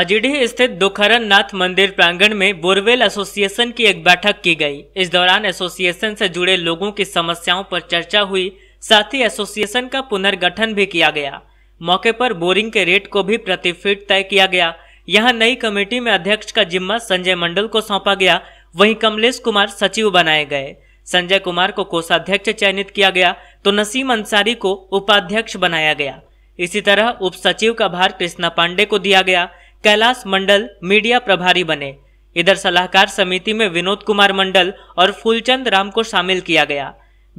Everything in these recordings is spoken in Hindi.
अजिडी स्थित दुखरन नाथ मंदिर प्रांगण में बोरवेल एसोसिएशन की एक बैठक की गई इस दौरान एसोसिएशन से जुड़े लोगों की समस्याओं पर चर्चा हुई साथ ही एसोसिएशन का पुनर्गठन भी किया गया मौके पर बोरिंग के रेट को भी प्रति फीट तय किया गया यहां नई कमेटी में अध्यक्ष का जिम्मा संजय मंडल को सौंपा गया वही कमलेश कुमार सचिव बनाए गए संजय कुमार को कोषाध्यक्ष चयनित किया गया तो नसीम अंसारी को उपाध्यक्ष बनाया गया इसी तरह उप सचिव का भार कृष्णा पांडे को दिया गया कैलाश मंडल मीडिया प्रभारी बने इधर सलाहकार समिति में विनोद कुमार मंडल और फूलचंद राम को शामिल किया गया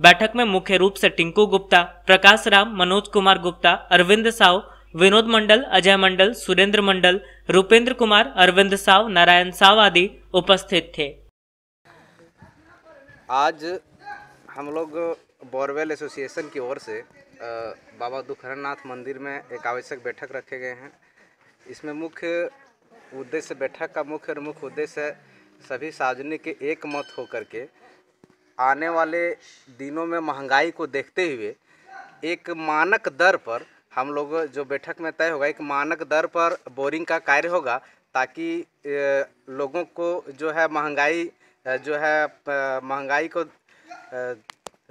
बैठक में मुख्य रूप से टिंकू गुप्ता प्रकाश राम मनोज कुमार गुप्ता अरविंद साव विनोद मंडल अजय मंडल सुरेंद्र मंडल रूपेंद्र कुमार अरविंद साव नारायण साव आदि उपस्थित थे आज हम लोग बोरवेल एसोसिएशन की ओर से बाबा दुखरनाथ मंदिर में एक आवश्यक बैठक रखे गए हैं इसमें मुख्य उद्देश्य बैठक का मुख्य और मुख्य उद्देश्य सभी सार्वजनिक के एक मत होकर के आने वाले दिनों में महंगाई को देखते हुए एक मानक दर पर हम लोग जो बैठक में तय होगा एक मानक दर पर बोरिंग का कार्य होगा ताकि लोगों को जो है महंगाई जो है महंगाई को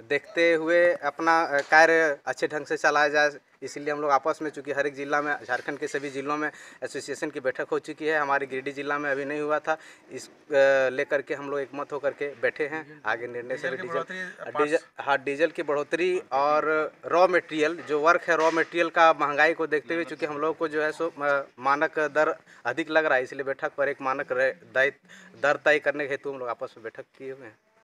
देखते हुए अपना कार्य अच्छे ढंग से चलाया जाए इसलिए हम लोग आपस में चूँकि हर एक ज़िला में झारखंड के सभी ज़िलों में एसोसिएशन की बैठक हो चुकी है हमारे गिरिडीह जिला में अभी नहीं हुआ था इस लेकर के हम लोग एकमत होकर के बैठे हैं हम्म। आगे निर्णय से डीजल डीजल हाँ डीजल की बढ़ोतरी और रॉ मटेरियल जो वर्क है रॉ मटेरियल का महंगाई को देखते हुए चूँकि हम लोग को जो है सो मानक दर अधिक लग रहा है इसलिए बैठक पर एक मानक दर तय करने हेतु हम लोग आपस में बैठक किए हुए हैं